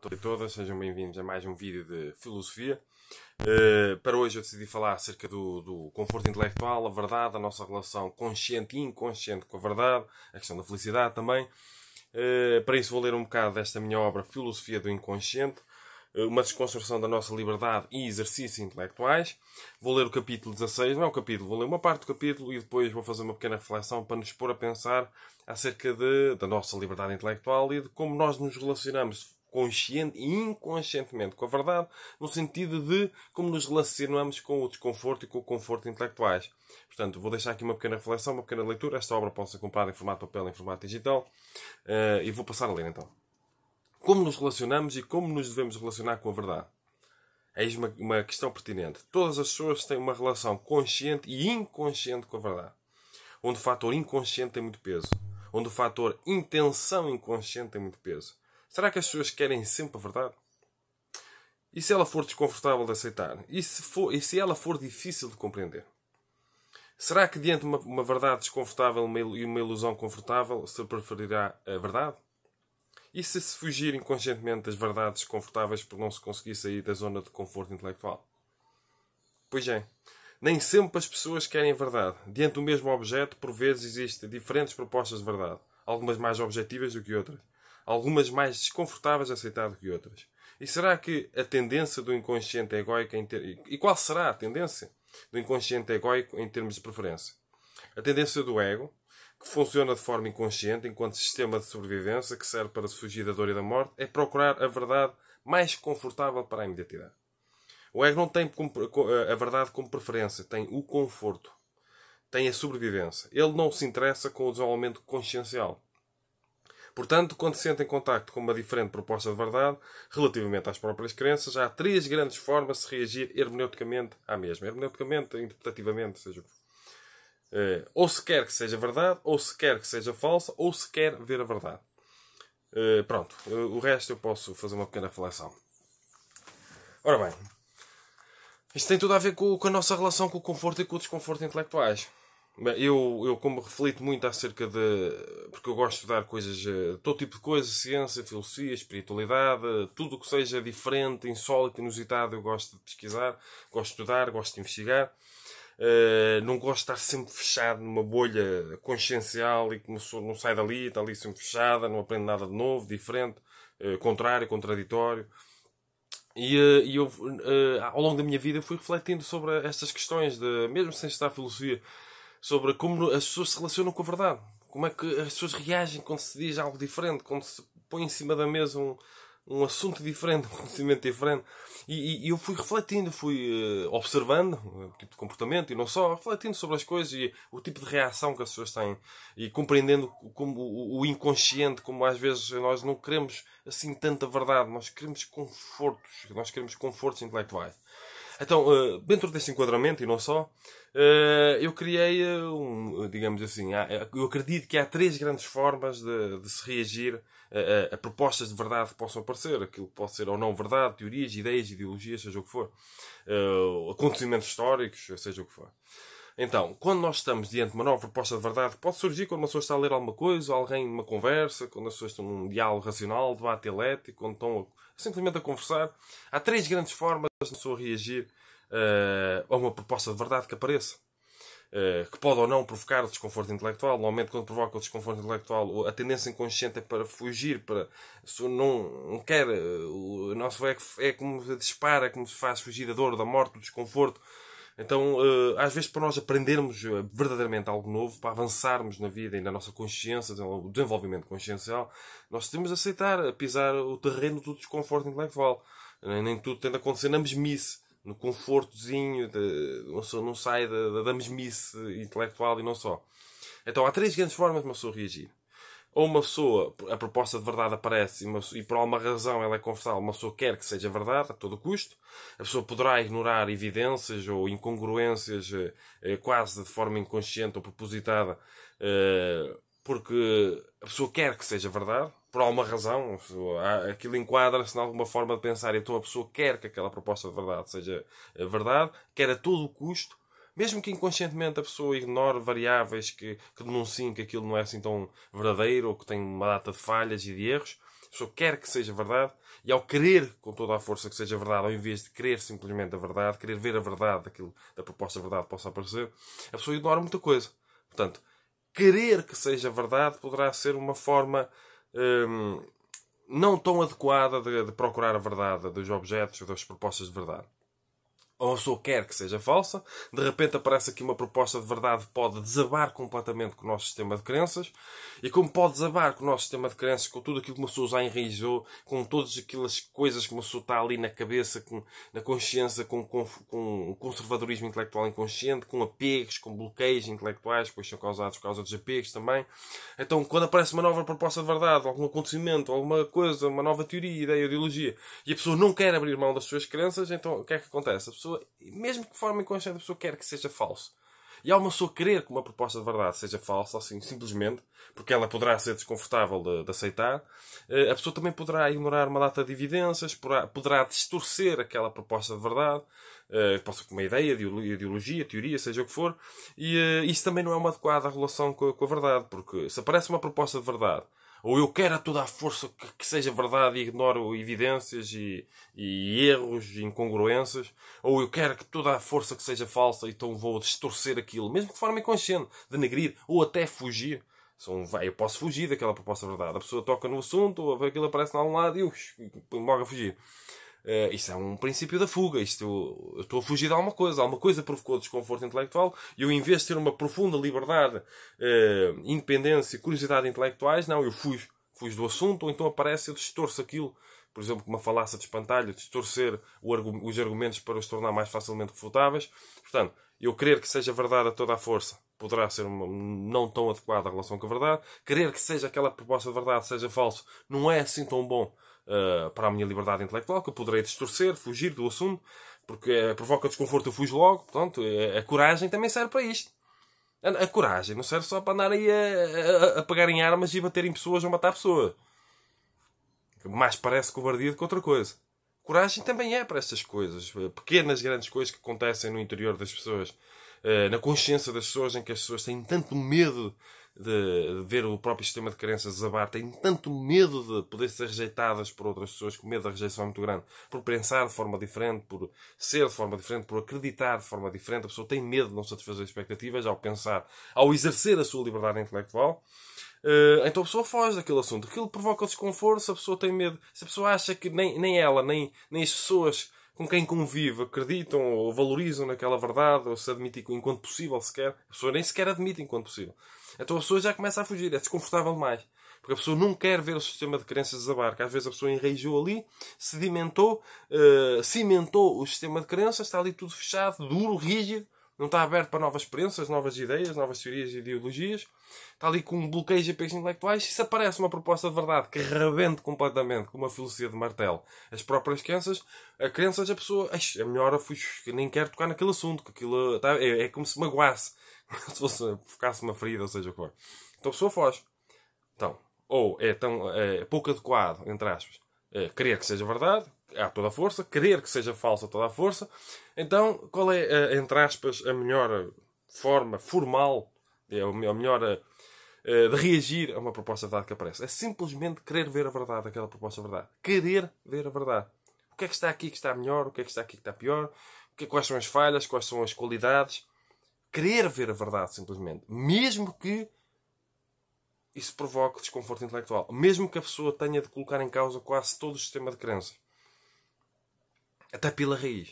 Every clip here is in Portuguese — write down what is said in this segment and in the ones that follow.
todos e todas, sejam bem-vindos a mais um vídeo de filosofia. Uh, para hoje eu decidi falar acerca do, do, conforto intelectual, a verdade, a nossa relação consciente e inconsciente com a verdade, a questão da felicidade também. Uh, para isso vou ler um bocado desta minha obra Filosofia do Inconsciente, eh, uma desconstrução da nossa liberdade e exercícios intelectuais. Vou ler o capítulo 16, não é o capítulo, vou ler uma parte do capítulo e depois vou fazer uma pequena reflexão para nos pôr a pensar acerca de, da nossa liberdade intelectual e de como nós nos relacionamos consciente e inconscientemente com a verdade, no sentido de como nos relacionamos com o desconforto e com o conforto intelectuais. Portanto, vou deixar aqui uma pequena reflexão, uma pequena leitura. Esta obra pode ser comprada em formato papel em formato digital. Uh, e vou passar a ler então. Como nos relacionamos e como nos devemos relacionar com a verdade? Eis uma, uma questão pertinente. Todas as pessoas têm uma relação consciente e inconsciente com a verdade, onde o fator inconsciente tem muito peso, onde o fator intenção inconsciente tem muito peso Será que as pessoas querem sempre a verdade? E se ela for desconfortável de aceitar? E se, for, e se ela for difícil de compreender? Será que diante de uma, uma verdade desconfortável e uma ilusão confortável se preferirá a verdade? E se se fugir inconscientemente das verdades confortáveis por não se conseguir sair da zona de conforto intelectual? Pois é, nem sempre as pessoas querem a verdade. Diante do mesmo objeto, por vezes existem diferentes propostas de verdade, algumas mais objetivas do que outras algumas mais desconfortáveis a aceitar do que outras. E será que a tendência do inconsciente egoico em ter... e qual será a tendência do inconsciente egoico em termos de preferência? A tendência do ego, que funciona de forma inconsciente enquanto sistema de sobrevivência que serve para fugir da dor e da morte, é procurar a verdade mais confortável para a imediatidade. O ego não tem a verdade como preferência, tem o conforto, tem a sobrevivência. Ele não se interessa com o desenvolvimento consciencial. Portanto, quando se entra em contacto com uma diferente proposta de verdade, relativamente às próprias crenças, há três grandes formas de se reagir hermeneuticamente à mesma. Hermeneuticamente, interpretativamente, seja eh, ou se quer que seja verdade, ou se quer que seja falsa, ou se quer ver a verdade. Eh, pronto, eh, o resto eu posso fazer uma pequena reflexão. Ora bem, isto tem tudo a ver com, com a nossa relação com o conforto e com o desconforto intelectuais. Eu, eu, como reflito muito acerca de. Porque eu gosto de estudar coisas. Eh, todo tipo de coisas, ciência, filosofia, espiritualidade, tudo o que seja diferente, insólito, inusitado, eu gosto de pesquisar, gosto de estudar, gosto de investigar. Uh, não gosto de estar sempre fechado numa bolha consciencial e que não sai dali, está ali sempre fechada, não aprende nada de novo, diferente, uh, contrário, contraditório. E, uh, e eu, ao longo da minha vida, fui refletindo sobre estas questões, de, mesmo sem estudar filosofia sobre como as pessoas se relacionam com a verdade. Como é que as pessoas reagem quando se diz algo diferente, quando se põe em cima da mesa um, um assunto diferente, um conhecimento diferente. E, e eu fui refletindo, fui uh, observando eh, o tipo de comportamento e não só, refletindo sobre as coisas e o tipo de reação que as pessoas têm e compreendendo como o, o inconsciente, como às vezes nós não queremos assim tanta verdade, nós queremos confortos, nós queremos confortos intelectuais. Então, uh, dentro deste enquadramento e não só, eh, eu criei eh, um, digamos assim, eh, eu acredito que há três grandes formas de, de se reagir a, a, a, propostas de verdade que possam aparecer, aquilo que pode ser ou não verdade, teorias, ideias, ideologias, seja o que for, acontecimentos históricos, seja o que for. Então, quando nós estamos diante de uma nova proposta de verdade, pode surgir quando uma pessoa está a ler alguma coisa, alguém numa conversa, quando as pessoas estão num diálogo racional, debate elétrico, quando estão simplesmente a conversar. Há três grandes formas de a pessoa reagir uh, eh, a uma proposta de verdade que apareça. Uh, que pode ou não provocar desconforto intelectual. Normalmente, quando provoca o desconforto intelectual, a tendência inconsciente é para fugir, para não, quer. Eh, o nosso é ego é como se dispara, é como se faz fugir da dor, da morte, do desconforto. Então, uh, às vezes, para nós aprendermos verdadeiramente algo novo, para avançarmos na vida e na nossa consciência, o desenvolvimento consciencial, nós temos de aceitar pisar o terreno do desconforto intelectual. Nem tudo tem de acontecer na mesmice no confortozinho, de, uma pessoa não sai da, da, da mesmice intelectual e não só. Então há três grandes formas de uma pessoa reagir. Ou uma pessoa, a proposta de verdade aparece e, uma, e por alguma razão ela é confortável, uma pessoa quer que seja verdade a todo custo. A pessoa poderá ignorar evidências ou incongruências eh, quase de forma inconsciente ou propositada, eh, porque a pessoa quer que seja verdade por alguma razão, aquilo enquadra-se em alguma forma de pensar, então a pessoa quer que aquela proposta de verdade seja eh, verdade, quer a todo o custo, mesmo que inconscientemente a pessoa ignore variáveis que, que denunciem que aquilo não é assim tão verdadeiro ou que tem uma data de falhas e de erros, a pessoa quer que seja verdade e ao querer com toda a força que seja verdade, ao invés de querer simplesmente a verdade, querer ver a verdade daquilo, da proposta de verdade possa aparecer, a pessoa ignora muita coisa. Portanto, querer que seja verdade poderá ser uma forma Hum, não tão adequada de, de procurar a verdade, dos objetos, das propostas de verdade ou a pessoa quer que seja falsa, de repente aparece aqui uma proposta de verdade que pode desabar completamente com o nosso sistema de crenças, e como pode desabar com o nosso sistema de crenças, com tudo aquilo que uma pessoa já enraizou, com todas aquelas coisas que uma pessoa está ali na cabeça, com, na consciência, com, com, com conservadorismo intelectual inconsciente, com apegos, com bloqueios intelectuais, pois são causados por causa dos apegos também. Então, quando aparece uma nova proposta de verdade, algum acontecimento, alguma coisa, uma nova teoria, ideia, ideologia, e a pessoa não quer abrir mão das suas crenças, então o que é que acontece? A pessoa pessoa, mesmo que de forma inconsciente a pessoa quer que seja falso. E há uma pessoa querer que uma proposta de verdade seja falsa, assim, simplesmente, porque ela poderá ser desconfortável de, de aceitar, eh, a pessoa também poderá ignorar uma data de evidências, poderá, poderá distorcer aquela proposta de verdade, uh, posso com uma ideia, ideologia, teoria, seja o que for, e uh, isso também não é uma adequada relação com a, com a verdade, porque se aparece uma proposta de verdade ou eu quero a toda a força que, que seja verdade e ignoro evidências e, e erros e incongruências, ou eu quero que toda a força que seja falsa, então vou distorcer aquilo, mesmo de forma inconsciente, denegrir ou até fugir. São, eu posso fugir daquela proposta de verdade. A pessoa toca no assunto, ou aquilo aparece de um lado e eu, morre a fugir. Uh, isto é um princípio da fuga. Isto, eu estou a fugir de alguma coisa. Alguma coisa provocou desconforto intelectual. E eu, em vez de ter uma profunda liberdade, uh, independência e curiosidade intelectuais, não, eu fujo. Fujo do assunto, ou então aparece, eu distorço aquilo. Por exemplo, com uma falácia de espantalho, distorcer o, os argumentos para os tornar mais facilmente refutáveis. Portanto, eu querer que seja verdade a toda a força poderá ser uma, não tão adequada a relação com a verdade. Querer que seja aquela proposta de verdade seja falso não é assim tão bom eh, para a minha liberdade intelectual, que eu poderei distorcer, fugir do assunto, porque eh, provoca desconforto, eu fujo logo. Portanto, eh, a coragem também serve para isto. A, a coragem não serve só para andar aí a, a, a pegar em armas e bater em pessoas ou matar pessoas. Mais parece covardia do que outra coisa. Coragem também é para estas coisas, pequenas, grandes coisas que acontecem no interior das pessoas, na consciência das pessoas, em que as pessoas têm tanto medo de ver o próprio sistema de crenças desabar, têm tanto medo de poder ser rejeitadas por outras pessoas, que o medo da rejeição é muito grande, por pensar de forma diferente, por ser de forma diferente, por acreditar de forma diferente, a pessoa tem medo de não satisfazer as expectativas ao pensar, ao exercer a sua liberdade intelectual. Eh, então a pessoa foge daquele assunto. Aquilo provoca desconforto se a pessoa tem medo. Se a pessoa acha que nem, nem ela, nem, nem as pessoas com quem convive acreditam ou valorizam naquela verdade, ou se admite enquanto possível sequer, a pessoa nem sequer admite enquanto possível. Então a pessoa já começa a fugir, é desconfortável demais. Porque a pessoa não quer ver o sistema de crenças desabar. Que às vezes a pessoa enraizou ali, sedimentou, uh, cimentou o sistema de crenças, está ali tudo fechado, duro, rígido não está aberto para novas experiências, novas ideias, novas teorias e ideologias, está ali com um bloqueio de intelectuais, e se aparece uma proposta de verdade que rebente completamente com uma filosofia de martelo as próprias crenças, a crença a pessoa, é melhor, eu nem quero tocar naquele assunto, que aquilo tá, é, é, como se magoasse, se fosse, ficasse uma ferida, ou seja o que for. Então a pessoa foge. Então, ou é tão é, pouco adequado, entre aspas, é, querer que seja verdade, a toda a força, querer que seja falso a toda a força. Então, qual é, eh, entre aspas, a melhor forma formal, a melhor eh, eh, de reagir a uma proposta de verdade que aparece? É simplesmente querer ver a verdade, aquela proposta de verdade. Querer ver a verdade. O que é que está aqui que está melhor? O que é que está aqui que está pior? É, quais são as falhas? Quais são as qualidades? Querer ver a verdade, simplesmente. Mesmo que isso provoque desconforto intelectual. Mesmo que a pessoa tenha de colocar em causa quase todo o sistema de crença até pela raiz.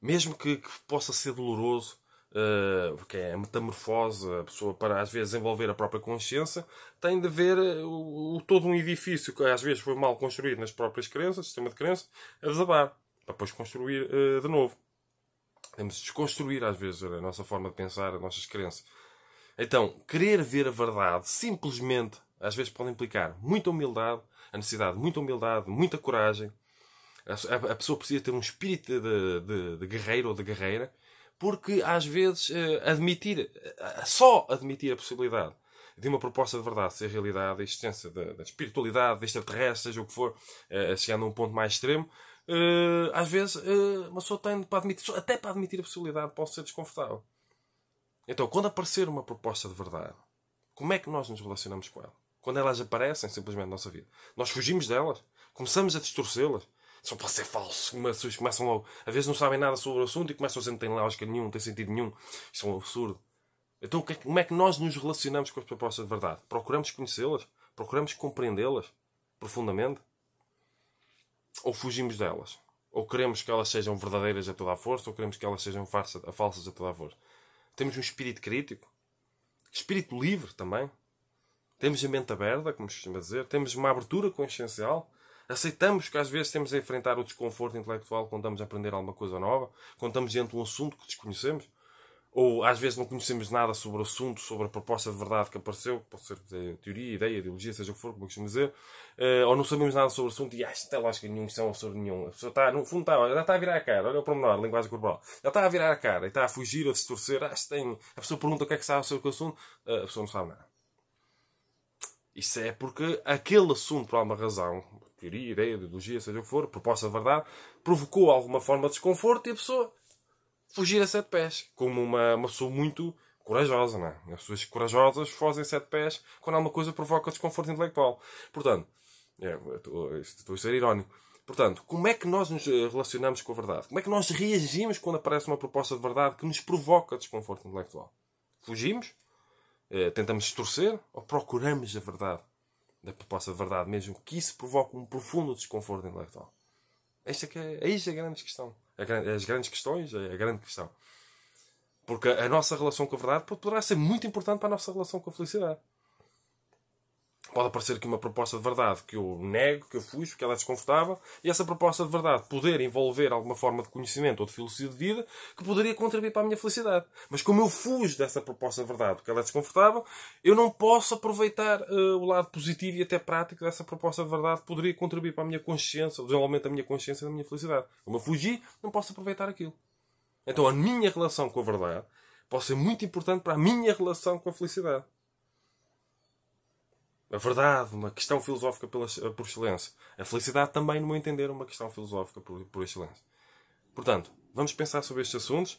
Mesmo que, que possa ser doloroso, uh, porque é a metamorfose, a pessoa para às vezes envolver a própria consciência, tem de ver eh, o, o, todo um edifício que às vezes foi mal construído nas próprias crenças, sistema de crença, a desabar, para depois construir uh, de novo. Temos de desconstruir às vezes a nossa forma de pensar, as nossas crenças. Então, querer ver a verdade simplesmente às vezes pode implicar muita humildade, a necessidade de muita humildade, muita coragem, a, a pessoa precisa ter um espírito de, de, de, guerreiro ou de guerreira, porque às vezes eh, admitir, eh, só admitir a possibilidade de uma proposta de verdade ser realidade, a existência da, espiritualidade, de extraterrestre, seja o que for, uh, eh, chegando a um ponto mais extremo, uh, às vezes uh, uma pessoa tem para admitir, até para admitir a possibilidade, pode ser desconfortável. Então, quando aparecer uma proposta de verdade, como é que nós nos relacionamos com ela? Quando elas aparecem simplesmente na nossa vida, nós fugimos delas, começamos a distorcê-las, só para ser falso. Mas começam logo. Às vezes não sabem nada sobre o assunto e começam a dizer não tem lógica nenhuma, não tem sentido nenhum. Isto é um absurdo. Então, é como é que nós nos relacionamos com as propostas de verdade? Procuramos conhecê-las? Procuramos compreendê-las profundamente? Ou fugimos delas? Ou queremos que elas sejam verdadeiras a toda a força? Ou queremos que elas sejam falsas a toda a força? Temos um espírito crítico? Espírito livre também? Temos a mente aberta, como se costuma dizer? Temos uma abertura consciencial? Aceitamos que às vezes temos a enfrentar o desconforto intelectual quando estamos a aprender alguma coisa nova, quando estamos diante de um assunto que desconhecemos, ou às vezes não conhecemos nada sobre o assunto, sobre a proposta de verdade que apareceu, pode ser teoria, ideia, ideologia, seja o que for, como eu costumo dizer, eh, ou não sabemos nada sobre o assunto e acho que não é lógica isto é um absurdo nenhum. A pessoa está, no fundo, está, já está a virar a cara, olha o promenor, linguagem corporal, já está a virar a cara e está a fugir, a distorcer, que ah, tem... a pessoa pergunta o que é que sabe sobre o assunto, eh, a pessoa não sabe nada. Isso é porque aquele assunto, por alguma razão, teoria, ideia, ideologia, seja o que for, proposta de verdade, provocou alguma forma de desconforto e a pessoa fugir a sete pés, como uma, uma pessoa muito corajosa, não é? As pessoas corajosas fogem sete pés quando alguma coisa provoca desconforto intelectual. Portanto, é, estou a ser irónico. Portanto, como é que nós nos eh, relacionamos com a verdade? Como é que nós reagimos quando aparece uma proposta de verdade que nos provoca desconforto intelectual? Fugimos? Eh, tentamos distorcer? Ou procuramos a verdade? da proposta de verdade mesmo, que isso provoca um profundo desconforto intelectual. Esta que é, é a grande questão. é as grandes questões, é a grande questão. Porque a nossa relação com a verdade poderá ser muito importante para a nossa relação com a felicidade pode aparecer aqui uma proposta de verdade que eu nego, que eu fujo, que ela é desconfortável, e essa proposta de verdade poder envolver alguma forma de conhecimento ou de filosofia de vida que poderia contribuir para a minha felicidade. Mas como eu fujo dessa proposta de verdade, porque ela é desconfortável, eu não posso aproveitar uh, o lado positivo e até prático dessa proposta de verdade que poderia contribuir para a minha consciência, o desenvolvimento da minha consciência e da minha felicidade. Como eu fugi, não posso aproveitar aquilo. Então a minha relação com a verdade pode ser muito importante para a minha relação com a felicidade a verdade, uma questão filosófica pela, por excelência. A felicidade também, no meu entender, é uma questão filosófica por, por excelência. Portanto, vamos pensar sobre estes assuntos.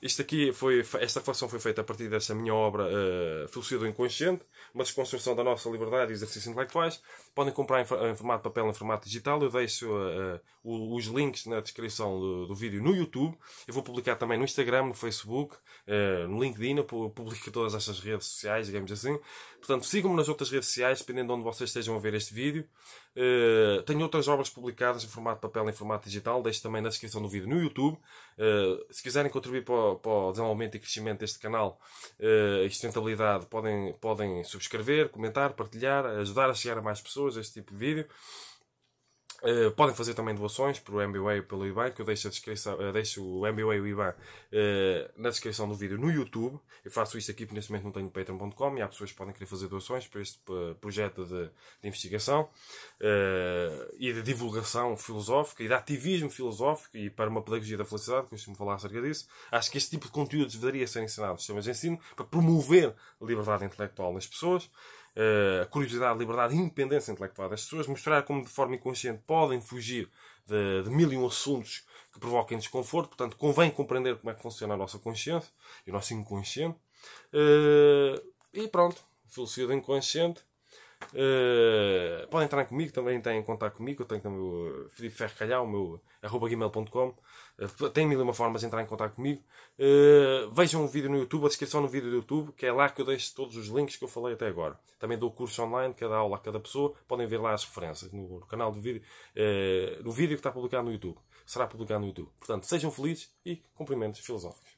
Isto aqui foi, esta reflexão foi feita a partir dessa minha obra uh, Filosofia do Inconsciente, uma desconstrução da nossa liberdade e exercícios intelectuais. Podem comprar em, em formato papel, em formato digital. Eu deixo uh, os links na descrição do, do, vídeo no YouTube. Eu vou publicar também no Instagram, no Facebook, no LinkedIn. Eu publico todas estas redes sociais, digamos assim. Portanto, sigam-me nas outras redes sociais, dependendo de onde vocês estejam a ver este vídeo. tenho outras obras publicadas em formato papel, em formato digital. Deixo também na descrição do vídeo no YouTube. se quiserem contribuir para para, para o desenvolvimento e crescimento deste canal uh, eh, e sustentabilidade podem, podem subscrever, comentar, partilhar, ajudar a chegar a mais pessoas a este tipo de vídeo. Eh, podem fazer também doações para o MBA ou pelo IBAN, que eu deixo, a descrição, uh, deixo o MBA e o IBAN uh, eh, na descrição do vídeo no YouTube. Eu faço isto aqui porque neste momento não tenho patreon.com e há pessoas que podem querer fazer doações para este projeto de, de investigação e de divulgação filosófica e de ativismo filosófico e para uma pedagogia da felicidade, que eu costumo falar acerca disso. Acho que este tipo de conteúdo deveria ser ensinado nos sistemas de ensino para promover a liberdade intelectual nas pessoas. Eh, a curiosidade, liberdade e independência intelectual das pessoas, mostrar como de forma inconsciente podem fugir de, de mil e um assuntos que provoquem desconforto, portanto convém compreender como é que funciona a nossa consciência e o nosso inconsciente. Eh, e pronto, felicidade inconsciente. Uh, podem entrar comigo, também têm contato comigo. Eu tenho também o Filipe Ferro Calhau, o meu arroba gmail.com. Uh, eh, tem mil e uma formas de entrar em contato comigo. Uh, vejam o vídeo no YouTube, a descrição no vídeo do YouTube, que é lá que eu deixo todos os links que eu falei até agora. Também dou curso online, cada aula a cada pessoa. Podem ver lá as referências no, no canal do vídeo, no vídeo que está publicado no YouTube. Será publicado no YouTube. Portanto, sejam felizes e cumprimentos filosóficos.